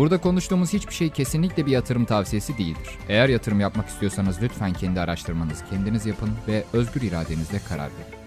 Burada konuştuğumuz hiçbir şey kesinlikle bir yatırım tavsiyesi değildir. Eğer yatırım yapmak istiyorsanız lütfen kendi araştırmanızı kendiniz yapın ve özgür iradenizle karar verin.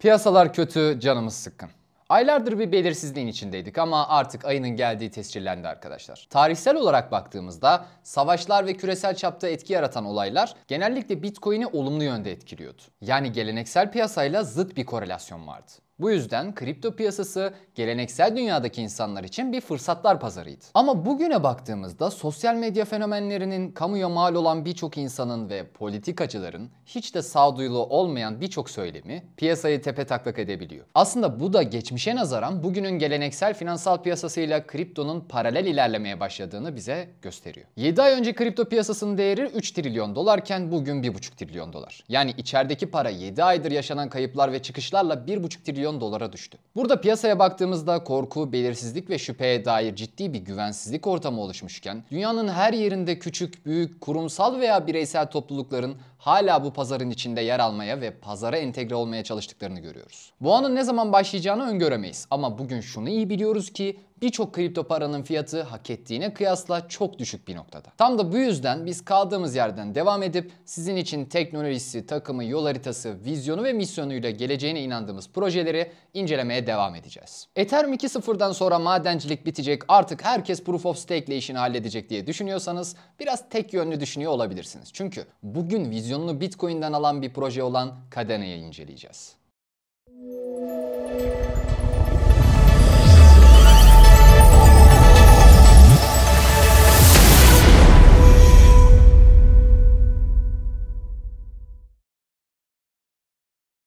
Piyasalar kötü, canımız sıkkın. Aylardır bir belirsizliğin içindeydik ama artık ayının geldiği tescillendi arkadaşlar. Tarihsel olarak baktığımızda savaşlar ve küresel çapta etki yaratan olaylar genellikle Bitcoin'i olumlu yönde etkiliyordu. Yani geleneksel piyasayla zıt bir korelasyon vardı. Bu yüzden kripto piyasası geleneksel dünyadaki insanlar için bir fırsatlar pazarıydı. Ama bugüne baktığımızda sosyal medya fenomenlerinin kamuya mal olan birçok insanın ve politikacıların hiç de sağduyulu olmayan birçok söylemi piyasayı tepe taklak edebiliyor. Aslında bu da geçmişe nazaran bugünün geleneksel finansal piyasasıyla kriptonun paralel ilerlemeye başladığını bize gösteriyor. 7 ay önce kripto piyasasının değeri 3 trilyon dolarken bugün 1,5 trilyon dolar. Yani içerideki para 7 aydır yaşanan kayıplar ve çıkışlarla 1,5 trilyon trilyon dolara düştü. Burada piyasaya baktığımızda korku, belirsizlik ve şüpheye dair ciddi bir güvensizlik ortamı oluşmuşken dünyanın her yerinde küçük, büyük, kurumsal veya bireysel toplulukların hala bu pazarın içinde yer almaya ve pazara entegre olmaya çalıştıklarını görüyoruz. Bu anın ne zaman başlayacağını öngöremeyiz ama bugün şunu iyi biliyoruz ki birçok kripto paranın fiyatı hak ettiğine kıyasla çok düşük bir noktada. Tam da bu yüzden biz kaldığımız yerden devam edip sizin için teknolojisi, takımı, yol haritası, vizyonu ve misyonuyla geleceğine inandığımız projeleri incelemeye devam edeceğiz. Ethereum 2.0'dan sonra madencilik bitecek, artık herkes Proof of Stake ile işini halledecek diye düşünüyorsanız biraz tek yönlü düşünüyor olabilirsiniz. Çünkü bugün vizyon canını Bitcoin'den alan bir proje olan Cadena'yı inceleyeceğiz.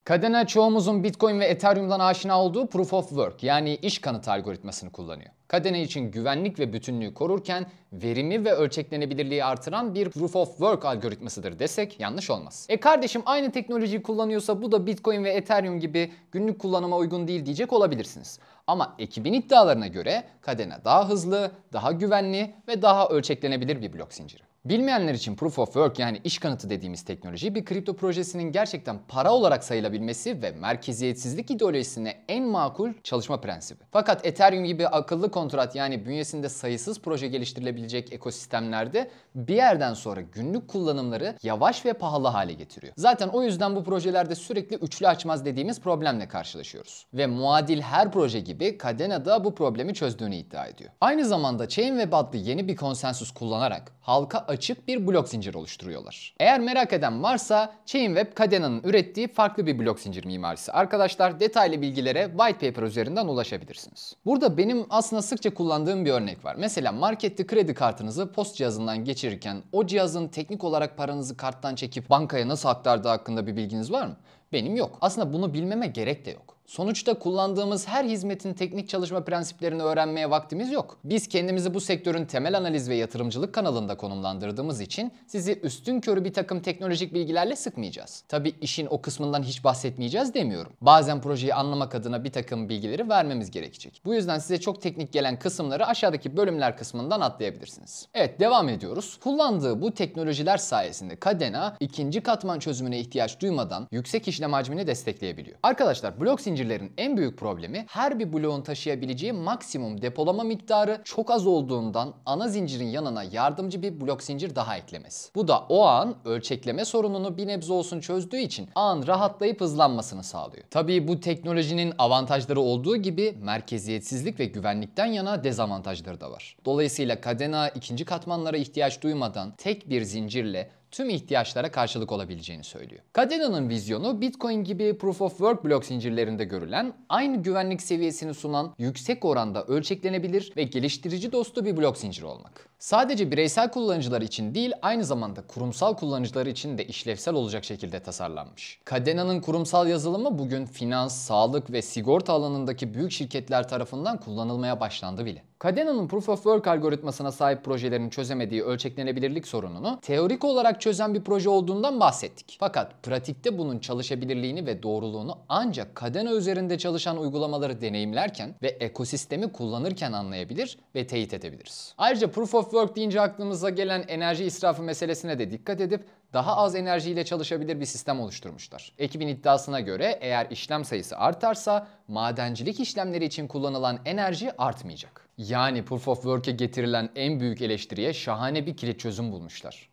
Cadena çoğumuzun Bitcoin ve Ethereum'dan aşina olduğu Proof of Work yani iş kanıtı algoritmasını kullanıyor kadene için güvenlik ve bütünlüğü korurken verimi ve ölçeklenebilirliği artıran bir proof of work algoritmasıdır desek yanlış olmaz. E kardeşim aynı teknolojiyi kullanıyorsa bu da Bitcoin ve Ethereum gibi günlük kullanıma uygun değil diyecek olabilirsiniz. Ama ekibin iddialarına göre Kadena daha hızlı, daha güvenli ve daha ölçeklenebilir bir blok zinciri. Bilmeyenler için Proof of Work yani iş kanıtı dediğimiz teknoloji bir kripto projesinin gerçekten para olarak sayılabilmesi ve merkeziyetsizlik ideolojisine en makul çalışma prensibi. Fakat Ethereum gibi akıllı kontrat yani bünyesinde sayısız proje geliştirilebilecek ekosistemlerde bir yerden sonra günlük kullanımları yavaş ve pahalı hale getiriyor. Zaten o yüzden bu projelerde sürekli üçlü açmaz dediğimiz problemle karşılaşıyoruz. Ve muadil her proje gibi kadena da bu problemi çözdüğünü iddia ediyor. Aynı zamanda Chain ve Batlı yeni bir konsensus kullanarak halka açık bir blok zinciri oluşturuyorlar. Eğer merak eden varsa Chainweb Cadena'nın ürettiği farklı bir blok zincir mimarisi. Arkadaşlar detaylı bilgilere white paper üzerinden ulaşabilirsiniz. Burada benim aslında sıkça kullandığım bir örnek var. Mesela markette kredi kartınızı post cihazından geçirirken o cihazın teknik olarak paranızı karttan çekip bankaya nasıl aktardığı hakkında bir bilginiz var mı? Benim yok. Aslında bunu bilmeme gerek de yok. Sonuçta kullandığımız her hizmetin teknik çalışma prensiplerini öğrenmeye vaktimiz yok. Biz kendimizi bu sektörün temel analiz ve yatırımcılık kanalında konumlandırdığımız için sizi üstün körü bir takım teknolojik bilgilerle sıkmayacağız. Tabi işin o kısmından hiç bahsetmeyeceğiz demiyorum. Bazen projeyi anlamak adına bir takım bilgileri vermemiz gerekecek. Bu yüzden size çok teknik gelen kısımları aşağıdaki bölümler kısmından atlayabilirsiniz. Evet devam ediyoruz. Kullandığı bu teknolojiler sayesinde Kadena ikinci katman çözümüne ihtiyaç duymadan yüksek iş işlem hacmini destekleyebiliyor. Arkadaşlar blok zincirlerin en büyük problemi her bir bloğun taşıyabileceği maksimum depolama miktarı çok az olduğundan ana zincirin yanına yardımcı bir blok zincir daha eklemesi. Bu da o an ölçekleme sorununu bir nebze olsun çözdüğü için an rahatlayıp hızlanmasını sağlıyor. Tabii bu teknolojinin avantajları olduğu gibi merkeziyetsizlik ve güvenlikten yana dezavantajları da var. Dolayısıyla kadena ikinci katmanlara ihtiyaç duymadan tek bir zincirle tüm ihtiyaçlara karşılık olabileceğini söylüyor. Cadena'nın vizyonu Bitcoin gibi Proof of Work blok zincirlerinde görülen, aynı güvenlik seviyesini sunan, yüksek oranda ölçeklenebilir ve geliştirici dostu bir blok zinciri olmak. Sadece bireysel kullanıcılar için değil, aynı zamanda kurumsal kullanıcılar için de işlevsel olacak şekilde tasarlanmış. Cadena'nın kurumsal yazılımı bugün finans, sağlık ve sigorta alanındaki büyük şirketler tarafından kullanılmaya başlandı bile. Cadena'nın Proof of Work algoritmasına sahip projelerin çözemediği ölçeklenebilirlik sorununu teorik olarak çözen bir proje olduğundan bahsettik. Fakat pratikte bunun çalışabilirliğini ve doğruluğunu ancak Cadena üzerinde çalışan uygulamaları deneyimlerken ve ekosistemi kullanırken anlayabilir ve teyit edebiliriz. Ayrıca Proof of Work deyince aklımıza gelen enerji israfı meselesine de dikkat edip daha az enerjiyle çalışabilir bir sistem oluşturmuşlar. Ekibin iddiasına göre eğer işlem sayısı artarsa madencilik işlemleri için kullanılan enerji artmayacak. Yani Proof of Work'e getirilen en büyük eleştiriye şahane bir kilit çözüm bulmuşlar.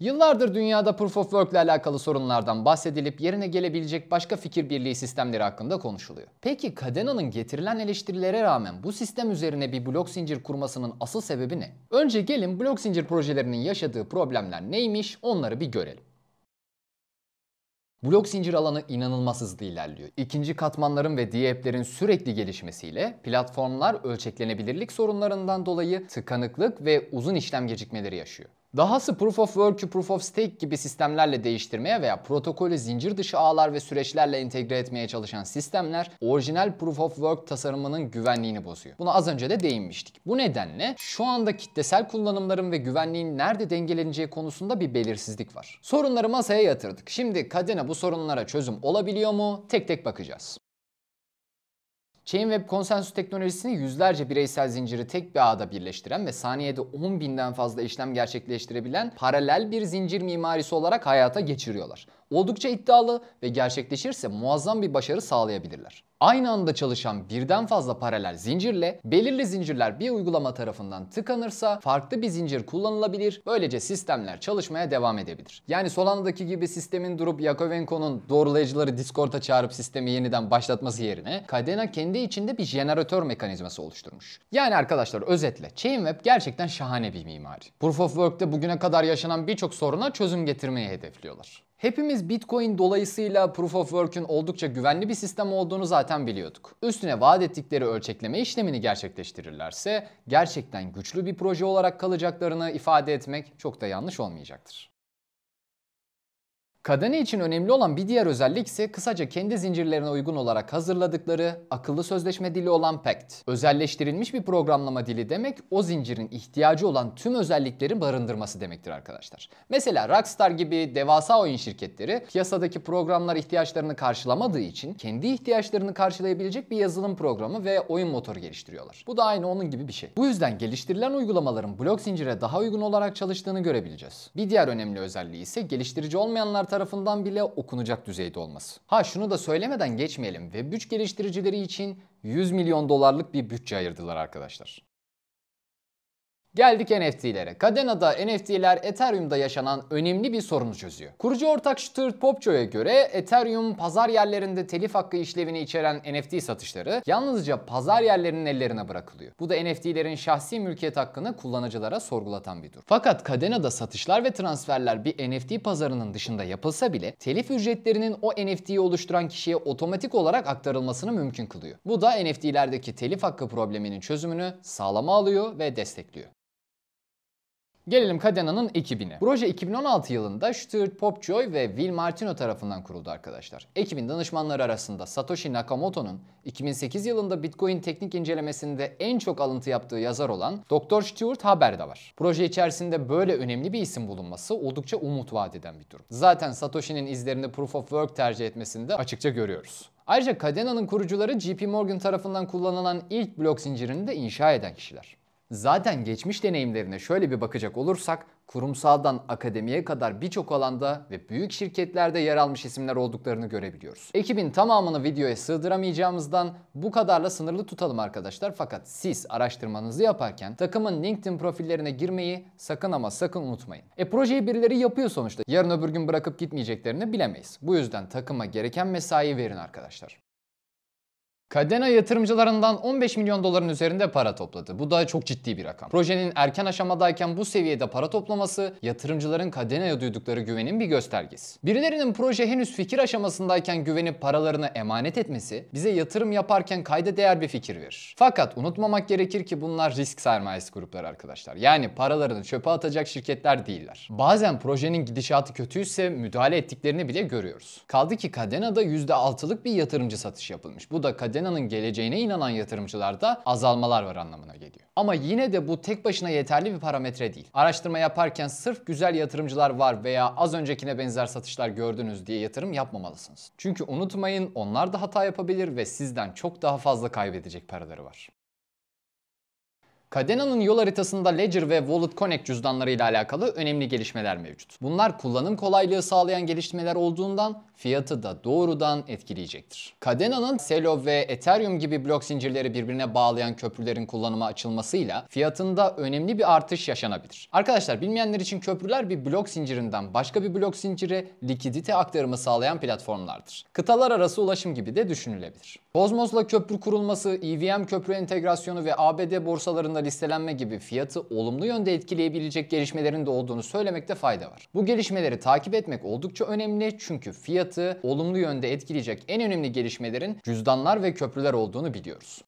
Yıllardır dünyada Proof of Work ile alakalı sorunlardan bahsedilip yerine gelebilecek başka fikir birliği sistemleri hakkında konuşuluyor. Peki Cadena'nın getirilen eleştirilere rağmen bu sistem üzerine bir blok zincir kurmasının asıl sebebi ne? Önce gelin blok zincir projelerinin yaşadığı problemler neymiş onları bir görelim. Blok zincir alanı inanılmaz hızlı ilerliyor. İkinci katmanların ve DApp'lerin sürekli gelişmesiyle platformlar ölçeklenebilirlik sorunlarından dolayı tıkanıklık ve uzun işlem gecikmeleri yaşıyor. Dahası Proof of Work'ü Proof of Stake gibi sistemlerle değiştirmeye veya protokolü zincir dışı ağlar ve süreçlerle entegre etmeye çalışan sistemler orijinal Proof of Work tasarımının güvenliğini bozuyor. Buna az önce de değinmiştik. Bu nedenle şu anda kitlesel kullanımların ve güvenliğin nerede dengeleneceği konusunda bir belirsizlik var. Sorunları masaya yatırdık. Şimdi Kadena bu sorunlara çözüm olabiliyor mu? Tek tek bakacağız. Chainweb konsensüs teknolojisini yüzlerce bireysel zinciri tek bir ağda birleştiren ve saniyede 10 binden fazla işlem gerçekleştirebilen paralel bir zincir mimarisi olarak hayata geçiriyorlar oldukça iddialı ve gerçekleşirse muazzam bir başarı sağlayabilirler. Aynı anda çalışan birden fazla paralel zincirle belirli zincirler bir uygulama tarafından tıkanırsa farklı bir zincir kullanılabilir. Böylece sistemler çalışmaya devam edebilir. Yani Solana'daki gibi sistemin durup Yakovenko'nun doğrulayıcıları Discord'a çağırıp sistemi yeniden başlatması yerine Cadena kendi içinde bir jeneratör mekanizması oluşturmuş. Yani arkadaşlar özetle Chainweb gerçekten şahane bir mimari. Proof of Work'te bugüne kadar yaşanan birçok soruna çözüm getirmeyi hedefliyorlar. Hepimiz Bitcoin dolayısıyla Proof of Work'ün oldukça güvenli bir sistem olduğunu zaten biliyorduk. Üstüne vaat ettikleri ölçekleme işlemini gerçekleştirirlerse gerçekten güçlü bir proje olarak kalacaklarını ifade etmek çok da yanlış olmayacaktır. Kadene için önemli olan bir diğer özellik ise kısaca kendi zincirlerine uygun olarak hazırladıkları akıllı sözleşme dili olan PACT. E Özelleştirilmiş bir programlama dili demek o zincirin ihtiyacı olan tüm özellikleri barındırması demektir arkadaşlar. Mesela Rockstar gibi devasa oyun şirketleri piyasadaki programlar ihtiyaçlarını karşılamadığı için kendi ihtiyaçlarını karşılayabilecek bir yazılım programı ve oyun motoru geliştiriyorlar. Bu da aynı onun gibi bir şey. Bu yüzden geliştirilen uygulamaların blok zincire daha uygun olarak çalıştığını görebileceğiz. Bir diğer önemli özelliği ise geliştirici olmayanlar tarafından bile okunacak düzeyde olması. Ha şunu da söylemeden geçmeyelim. Web3 geliştiricileri için 100 milyon dolarlık bir bütçe ayırdılar arkadaşlar. Geldik NFT'lere. Kadena'da NFT'ler Ethereum'da yaşanan önemli bir sorunu çözüyor. Kurucu ortak Stuart Popcho'ya göre Ethereum pazar yerlerinde telif hakkı işlevini içeren NFT satışları yalnızca pazar yerlerinin ellerine bırakılıyor. Bu da NFT'lerin şahsi mülkiyet hakkını kullanıcılara sorgulatan bir durum. Fakat Kadena'da satışlar ve transferler bir NFT pazarının dışında yapılsa bile telif ücretlerinin o NFT'yi oluşturan kişiye otomatik olarak aktarılmasını mümkün kılıyor. Bu da NFT'lerdeki telif hakkı probleminin çözümünü sağlama alıyor ve destekliyor. Gelelim Kadena'nın ekibine. Proje 2016 yılında Stuart Popjoy ve Will Martino tarafından kuruldu arkadaşlar. Ekibin danışmanları arasında Satoshi Nakamoto'nun 2008 yılında Bitcoin teknik incelemesinde en çok alıntı yaptığı yazar olan Dr. Stuart Haber de var. Proje içerisinde böyle önemli bir isim bulunması oldukça umut vaat eden bir durum. Zaten Satoshi'nin izlerini Proof of Work tercih etmesinde açıkça görüyoruz. Ayrıca Kadena'nın kurucuları JP Morgan tarafından kullanılan ilk blok zincirini de inşa eden kişiler. Zaten geçmiş deneyimlerine şöyle bir bakacak olursak kurumsaldan akademiye kadar birçok alanda ve büyük şirketlerde yer almış isimler olduklarını görebiliyoruz. Ekibin tamamını videoya sığdıramayacağımızdan bu kadarla sınırlı tutalım arkadaşlar fakat siz araştırmanızı yaparken takımın LinkedIn profillerine girmeyi sakın ama sakın unutmayın. E projeyi birileri yapıyor sonuçta yarın öbür gün bırakıp gitmeyeceklerini bilemeyiz. Bu yüzden takıma gereken mesai verin arkadaşlar. Cadena yatırımcılarından 15 milyon doların üzerinde para topladı. Bu da çok ciddi bir rakam. Projenin erken aşamadayken bu seviyede para toplaması yatırımcıların Cadena'ya duydukları güvenin bir göstergesi. Birilerinin proje henüz fikir aşamasındayken güvenip paralarını emanet etmesi bize yatırım yaparken kayda değer bir fikir verir. Fakat unutmamak gerekir ki bunlar risk sermayesi grupları arkadaşlar. Yani paralarını çöpe atacak şirketler değiller. Bazen projenin gidişatı kötüyse müdahale ettiklerini bile görüyoruz. Kaldı ki Cadena'da %6'lık bir yatırımcı satış yapılmış. Bu da Cadena Arena'nın geleceğine inanan yatırımcılarda azalmalar var anlamına geliyor. Ama yine de bu tek başına yeterli bir parametre değil. Araştırma yaparken sırf güzel yatırımcılar var veya az öncekine benzer satışlar gördünüz diye yatırım yapmamalısınız. Çünkü unutmayın onlar da hata yapabilir ve sizden çok daha fazla kaybedecek paraları var. Cadena'nın yol haritasında Ledger ve Wallet Connect cüzdanları ile alakalı önemli gelişmeler mevcut. Bunlar kullanım kolaylığı sağlayan gelişmeler olduğundan fiyatı da doğrudan etkileyecektir. Cadena'nın Celo ve Ethereum gibi blok zincirleri birbirine bağlayan köprülerin kullanıma açılmasıyla fiyatında önemli bir artış yaşanabilir. Arkadaşlar bilmeyenler için köprüler bir blok zincirinden başka bir blok zincire likidite aktarımı sağlayan platformlardır. Kıtalar arası ulaşım gibi de düşünülebilir. Kozmos'la köprü kurulması, EVM köprü entegrasyonu ve ABD borsalarında listelenme gibi fiyatı olumlu yönde etkileyebilecek gelişmelerin de olduğunu söylemekte fayda var. Bu gelişmeleri takip etmek oldukça önemli çünkü fiyatı olumlu yönde etkileyecek en önemli gelişmelerin cüzdanlar ve köprüler olduğunu biliyoruz.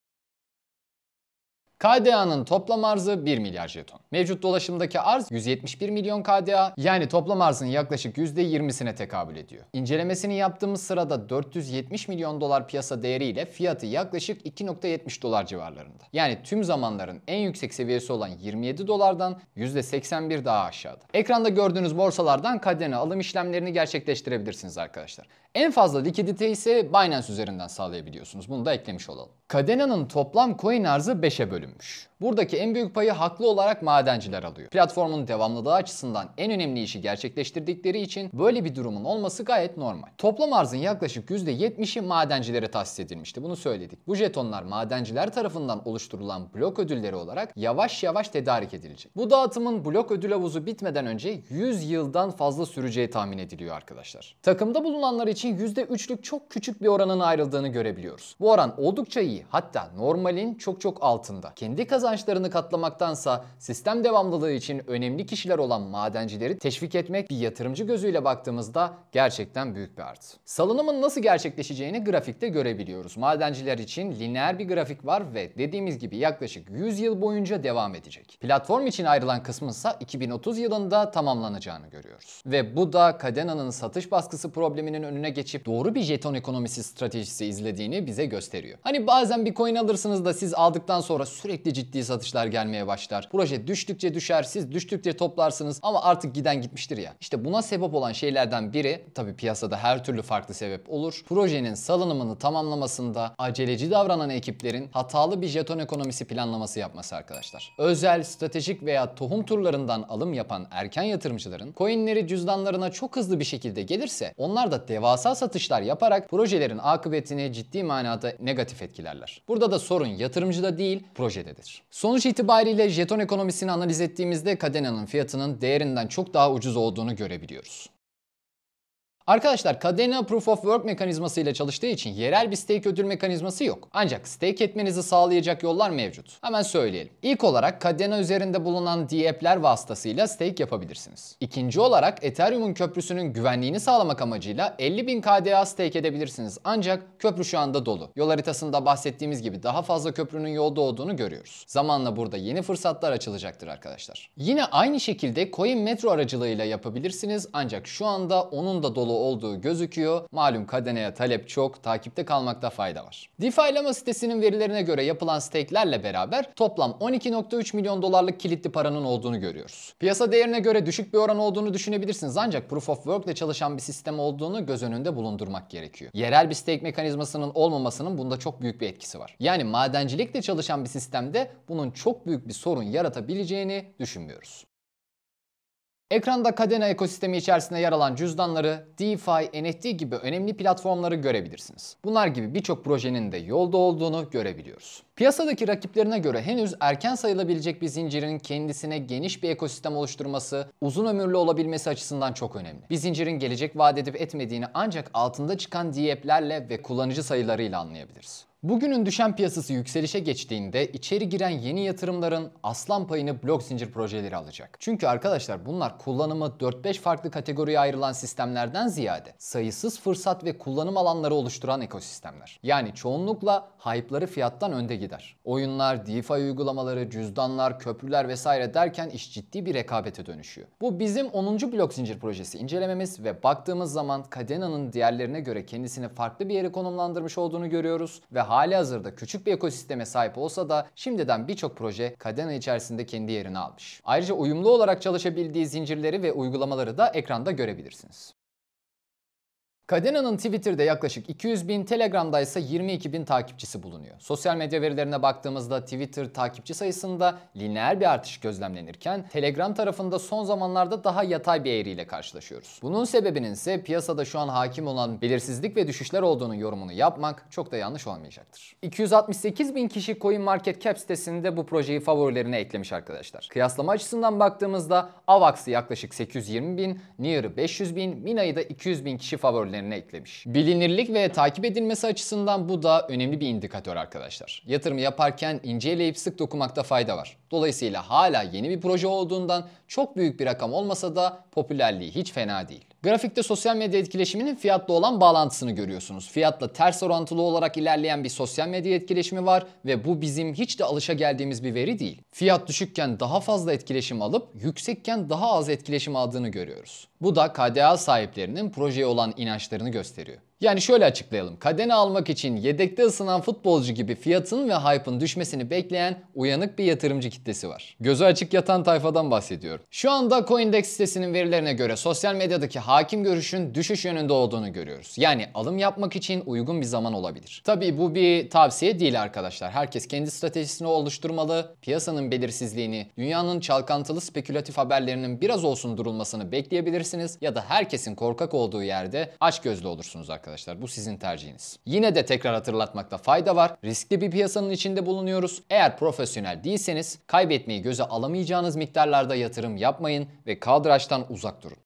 KDA'nın toplam arzı 1 milyar jeton. Mevcut dolaşımdaki arz 171 milyon KDA yani toplam arzın yaklaşık %20'sine tekabül ediyor. İncelemesini yaptığımız sırada 470 milyon dolar piyasa değeriyle fiyatı yaklaşık 2.70 dolar civarlarında. Yani tüm zamanların en yüksek seviyesi olan 27 dolardan %81 daha aşağıda. Ekranda gördüğünüz borsalardan kadene alım işlemlerini gerçekleştirebilirsiniz arkadaşlar. En fazla likidite ise Binance üzerinden sağlayabiliyorsunuz. Bunu da eklemiş olalım. Kadena'nın toplam coin arzı 5'e bölünüyor. bölünmüş. Buradaki en büyük payı haklı olarak madenciler alıyor. Platformun devamlılığı açısından en önemli işi gerçekleştirdikleri için böyle bir durumun olması gayet normal. Toplam arzın yaklaşık %70'i madencilere tahsis edilmişti. Bunu söyledik. Bu jetonlar madenciler tarafından oluşturulan blok ödülleri olarak yavaş yavaş tedarik edilecek. Bu dağıtımın blok ödül havuzu bitmeden önce 100 yıldan fazla süreceği tahmin ediliyor arkadaşlar. Takımda bulunanlar için %3'lük çok küçük bir oranın ayrıldığını görebiliyoruz. Bu oran oldukça iyi. Hatta normalin çok çok altında. Kendi kazan kazançlarını katlamaktansa sistem devamlılığı için önemli kişiler olan madencileri teşvik etmek bir yatırımcı gözüyle baktığımızda gerçekten büyük bir art. Salınımın nasıl gerçekleşeceğini grafikte görebiliyoruz. Madenciler için lineer bir grafik var ve dediğimiz gibi yaklaşık 100 yıl boyunca devam edecek. Platform için ayrılan kısmın ise 2030 yılında tamamlanacağını görüyoruz. Ve bu da Cadena'nın satış baskısı probleminin önüne geçip doğru bir jeton ekonomisi stratejisi izlediğini bize gösteriyor. Hani bazen bir Bitcoin alırsınız da siz aldıktan sonra sürekli ciddi ciddi satışlar gelmeye başlar. Proje düştükçe düşer, siz düştükçe toplarsınız ama artık giden gitmiştir ya. İşte buna sebep olan şeylerden biri, tabi piyasada her türlü farklı sebep olur. Projenin salınımını tamamlamasında aceleci davranan ekiplerin hatalı bir jeton ekonomisi planlaması yapması arkadaşlar. Özel, stratejik veya tohum turlarından alım yapan erken yatırımcıların coinleri cüzdanlarına çok hızlı bir şekilde gelirse onlar da devasa satışlar yaparak projelerin akıbetini ciddi manada negatif etkilerler. Burada da sorun yatırımcıda değil projededir. Sonuç itibariyle jeton ekonomisini analiz ettiğimizde kadena'nın fiyatının değerinden çok daha ucuz olduğunu görebiliyoruz. Arkadaşlar Cadena Proof of Work mekanizması ile çalıştığı için yerel bir stake ödül mekanizması yok. Ancak stake etmenizi sağlayacak yollar mevcut. Hemen söyleyelim. İlk olarak Cadena üzerinde bulunan DApp'ler vasıtasıyla stake yapabilirsiniz. İkinci olarak Ethereum'un köprüsünün güvenliğini sağlamak amacıyla 50.000 KDA stake edebilirsiniz. Ancak köprü şu anda dolu. Yol haritasında bahsettiğimiz gibi daha fazla köprünün yolda olduğunu görüyoruz. Zamanla burada yeni fırsatlar açılacaktır arkadaşlar. Yine aynı şekilde Coin Metro aracılığıyla yapabilirsiniz ancak şu anda onun da dolu olduğu gözüküyor. Malum kadeneye talep çok, takipte kalmakta fayda var. DeFi'lama sitesinin verilerine göre yapılan stake'lerle beraber toplam 12.3 milyon dolarlık kilitli paranın olduğunu görüyoruz. Piyasa değerine göre düşük bir oran olduğunu düşünebilirsiniz ancak Proof of Work ile çalışan bir sistem olduğunu göz önünde bulundurmak gerekiyor. Yerel bir stake mekanizmasının olmamasının bunda çok büyük bir etkisi var. Yani madencilikle çalışan bir sistemde bunun çok büyük bir sorun yaratabileceğini düşünmüyoruz. Ekranda Kadena ekosistemi içerisinde yer alan cüzdanları, DeFi, NFT gibi önemli platformları görebilirsiniz. Bunlar gibi birçok projenin de yolda olduğunu görebiliyoruz. Piyasadaki rakiplerine göre henüz erken sayılabilecek bir zincirin kendisine geniş bir ekosistem oluşturması, uzun ömürlü olabilmesi açısından çok önemli. Bir zincirin gelecek vaat edip etmediğini ancak altında çıkan DApp'lerle e ve kullanıcı sayılarıyla anlayabiliriz. Bugünün düşen piyasası yükselişe geçtiğinde içeri giren yeni yatırımların aslan payını blok zincir projeleri alacak. Çünkü arkadaşlar bunlar kullanımı 4-5 farklı kategoriye ayrılan sistemlerden ziyade sayısız fırsat ve kullanım alanları oluşturan ekosistemler. Yani çoğunlukla hype'ları fiyattan önde gider. Oyunlar, DeFi uygulamaları, cüzdanlar, köprüler vesaire derken iş ciddi bir rekabete dönüşüyor. Bu bizim 10. blok zincir projesi incelememiz ve baktığımız zaman Cadena'nın diğerlerine göre kendisini farklı bir yere konumlandırmış olduğunu görüyoruz ve hali hazırda küçük bir ekosisteme sahip olsa da şimdiden birçok proje Kadena içerisinde kendi yerini almış. Ayrıca uyumlu olarak çalışabildiği zincirleri ve uygulamaları da ekranda görebilirsiniz. Kadena'nın Twitter'da yaklaşık 200 bin, Telegram'da ise 22 bin takipçisi bulunuyor. Sosyal medya verilerine baktığımızda Twitter takipçi sayısında lineer bir artış gözlemlenirken Telegram tarafında son zamanlarda daha yatay bir eğriyle karşılaşıyoruz. Bunun sebebinin ise piyasada şu an hakim olan belirsizlik ve düşüşler olduğunu yorumunu yapmak çok da yanlış olmayacaktır. 268 bin kişi CoinMarketCap sitesinde bu projeyi favorilerine eklemiş arkadaşlar. Kıyaslama açısından baktığımızda Avax'ı yaklaşık 820 bin, Near'ı 500 bin, Mina'yı da 200 bin kişi favorilerine değerlerine eklemiş. Bilinirlik ve takip edilmesi açısından bu da önemli bir indikatör arkadaşlar. Yatırım yaparken inceleyip sık dokumakta fayda var. Dolayısıyla hala yeni bir proje olduğundan çok büyük bir rakam olmasa da popülerliği hiç fena değil. Grafikte sosyal medya etkileşiminin fiyatla olan bağlantısını görüyorsunuz. Fiyatla ters orantılı olarak ilerleyen bir sosyal medya etkileşimi var ve bu bizim hiç de alışa geldiğimiz bir veri değil. Fiyat düşükken daha fazla etkileşim alıp yüksekken daha az etkileşim aldığını görüyoruz. Bu da KDA sahiplerinin projeye olan inançlarını gösteriyor. Yani şöyle açıklayalım. Kadene almak için yedekte ısınan futbolcu gibi fiyatın ve hype'ın düşmesini bekleyen uyanık bir yatırımcı kitlesi var. Gözü açık yatan tayfadan bahsediyorum. Şu anda Coindex sitesinin verilerine göre sosyal medyadaki hakim görüşün düşüş yönünde olduğunu görüyoruz. Yani alım yapmak için uygun bir zaman olabilir. Tabii bu bir tavsiye değil arkadaşlar. Herkes kendi stratejisini oluşturmalı. Piyasanın belirsizliğini, dünyanın çalkantılı spekülatif haberlerinin biraz olsun durulmasını bekleyebilirsiniz ya da herkesin korkak olduğu yerde aç açgözlü olursunuz arkadaşlar arkadaşlar. Bu sizin tercihiniz. Yine de tekrar hatırlatmakta fayda var. Riskli bir piyasanın içinde bulunuyoruz. Eğer profesyonel değilseniz kaybetmeyi göze alamayacağınız miktarlarda yatırım yapmayın ve kaldıraçtan uzak durun.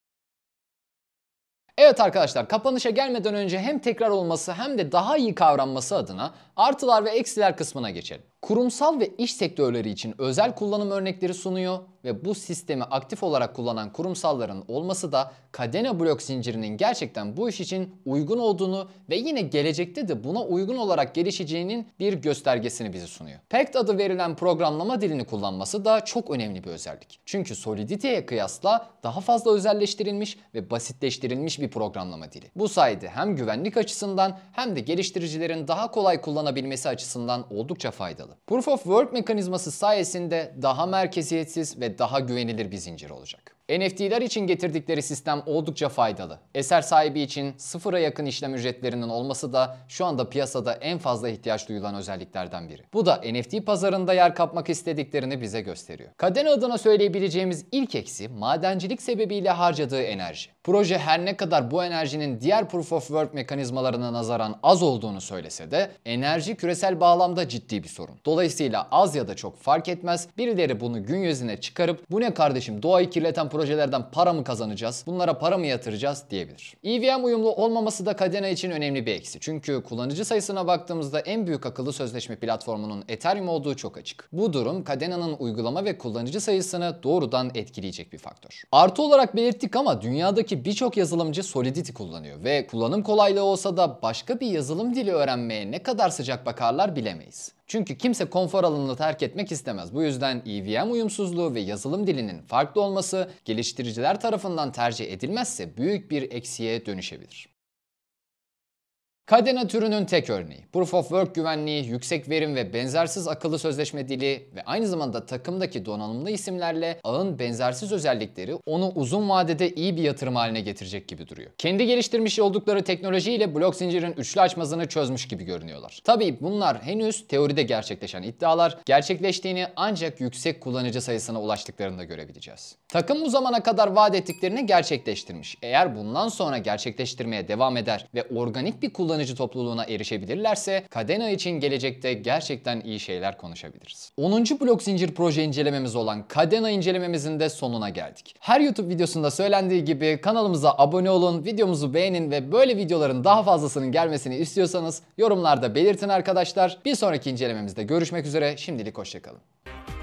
Evet arkadaşlar kapanışa gelmeden önce hem tekrar olması hem de daha iyi kavranması adına artılar ve eksiler kısmına geçelim. Kurumsal ve iş sektörleri için özel kullanım örnekleri sunuyor ve bu sistemi aktif olarak kullanan kurumsalların olması da Kadena blok zincirinin gerçekten bu iş için uygun olduğunu ve yine gelecekte de buna uygun olarak gelişeceğinin bir göstergesini bize sunuyor. Pact adı verilen programlama dilini kullanması da çok önemli bir özellik. Çünkü Solidity'ye kıyasla daha fazla özelleştirilmiş ve basitleştirilmiş bir programlama dili. Bu sayede hem güvenlik açısından hem de geliştiricilerin daha kolay kullanabilmesi açısından oldukça faydalı başladı. Proof of Work mekanizması sayesinde daha merkeziyetsiz ve daha güvenilir bir zincir olacak. NFT'ler için getirdikleri sistem oldukça faydalı. Eser sahibi için sıfıra yakın işlem ücretlerinin olması da şu anda piyasada en fazla ihtiyaç duyulan özelliklerden biri. Bu da NFT pazarında yer kapmak istediklerini bize gösteriyor. Kaden adına söyleyebileceğimiz ilk eksi madencilik sebebiyle harcadığı enerji. Proje her ne kadar bu enerjinin diğer Proof of Work mekanizmalarına nazaran az olduğunu söylese de enerji küresel bağlamda ciddi bir sorun. Dolayısıyla az ya da çok fark etmez birileri bunu gün yüzüne çıkarıp bu ne kardeşim doğayı kirleten proje projelerden para mı kazanacağız, bunlara para mı yatıracağız diyebilir. EVM uyumlu olmaması da Kadena için önemli bir eksi. Çünkü kullanıcı sayısına baktığımızda en büyük akıllı sözleşme platformunun Ethereum olduğu çok açık. Bu durum Cadena'nın uygulama ve kullanıcı sayısını doğrudan etkileyecek bir faktör. Artı olarak belirttik ama dünyadaki birçok yazılımcı Solidity kullanıyor ve kullanım kolaylığı olsa da başka bir yazılım dili öğrenmeye ne kadar sıcak bakarlar bilemeyiz. Çünkü kimse konfor alanını terk etmek istemez. Bu yüzden EVM uyumsuzluğu ve yazılım dilinin farklı olması geliştiriciler tarafından tercih edilmezse büyük bir eksiğe dönüşebilir. Kadena türünün tek örneği. Proof of Work güvenliği, yüksek verim ve benzersiz akıllı sözleşme dili ve aynı zamanda takımdaki donanımlı isimlerle ağın benzersiz özellikleri onu uzun vadede iyi bir yatırım haline getirecek gibi duruyor. Kendi geliştirmiş oldukları teknolojiyle blok zincirin üçlü açmazını çözmüş gibi görünüyorlar. Tabii bunlar henüz teoride gerçekleşen iddialar, gerçekleştiğini ancak yüksek kullanıcı sayısına ulaştıklarında görebileceğiz. Takım bu zamana kadar vaat ettiklerini gerçekleştirmiş. Eğer bundan sonra gerçekleştirmeye devam eder ve organik bir kullanıcı kullanıcı topluluğuna erişebilirlerse Cadena için gelecekte gerçekten iyi şeyler konuşabiliriz. 10. blok zincir proje incelememiz olan Cadena incelememizin de sonuna geldik. Her YouTube videosunda söylendiği gibi kanalımıza abone olun, videomuzu beğenin ve böyle videoların daha fazlasının gelmesini istiyorsanız yorumlarda belirtin arkadaşlar. Bir sonraki incelememizde görüşmek üzere. Şimdilik hoşçakalın.